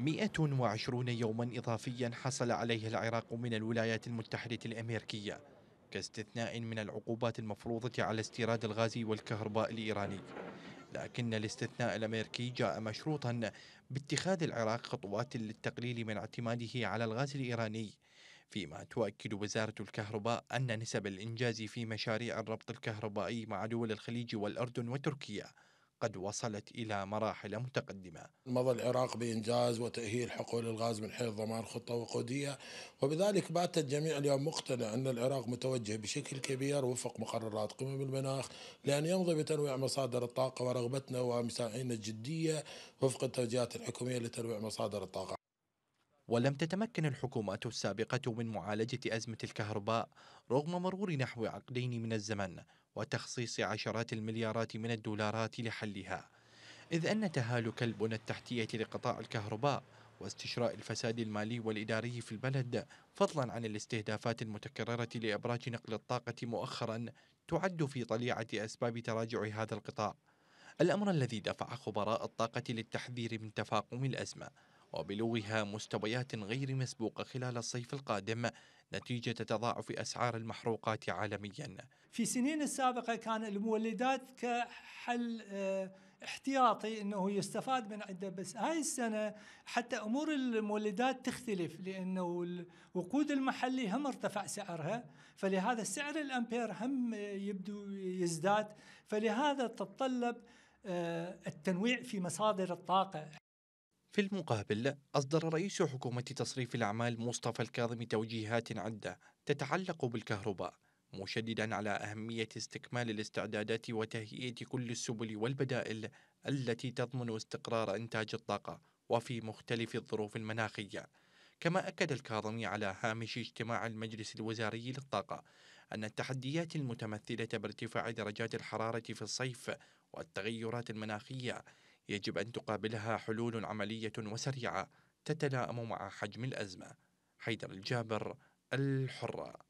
120 يوما إضافيا حصل عليه العراق من الولايات المتحدة الأمريكية كاستثناء من العقوبات المفروضة على استيراد الغاز والكهرباء الإيراني لكن الاستثناء الأمريكي جاء مشروطا باتخاذ العراق خطوات للتقليل من اعتماده على الغاز الإيراني فيما تؤكد وزارة الكهرباء أن نسب الإنجاز في مشاريع الربط الكهربائي مع دول الخليج والأردن وتركيا قد وصلت إلى مراحل متقدمة مضى العراق بإنجاز وتأهيل حقول الغاز من حيث ضمان خطة وقودية وبذلك بات الجميع اليوم مقتنع أن العراق متوجه بشكل كبير وفق مقررات قمم المناخ لأن يمضي بتنويع مصادر الطاقة ورغبتنا ومساعينا الجدية وفق التوجيهات الحكومية لتنويع مصادر الطاقة ولم تتمكن الحكومات السابقة من معالجة أزمة الكهرباء رغم مرور نحو عقدين من الزمن وتخصيص عشرات المليارات من الدولارات لحلها إذ أن تهالك البنى التحتية لقطاع الكهرباء واستشراء الفساد المالي والإداري في البلد فضلا عن الاستهدافات المتكررة لإبراج نقل الطاقة مؤخرا تعد في طليعة أسباب تراجع هذا القطاع الأمر الذي دفع خبراء الطاقة للتحذير من تفاقم الأزمة وبلوغها مستويات غير مسبوقة خلال الصيف القادم نتيجة تضاعف أسعار المحروقات عالميا في سنين السابقة كان المولدات كحل آه، احتياطي أنه يستفاد من عده بس هاي السنة حتى أمور المولدات تختلف لأنه الوقود المحلي هم ارتفع سعرها فلهذا سعر الأمبير هم يبدو يزداد فلهذا تتطلب آه، التنويع في مصادر الطاقة في المقابل أصدر رئيس حكومة تصريف الأعمال مصطفى الكاظمي توجيهات عدة تتعلق بالكهرباء مشددا على أهمية استكمال الاستعدادات وتهيئة كل السبل والبدائل التي تضمن استقرار إنتاج الطاقة وفي مختلف الظروف المناخية كما أكد الكاظمي على هامش اجتماع المجلس الوزاري للطاقة أن التحديات المتمثلة بارتفاع درجات الحرارة في الصيف والتغيرات المناخية يجب أن تقابلها حلول عملية وسريعة تتلائم مع حجم الأزمة حيدر الجابر الحرة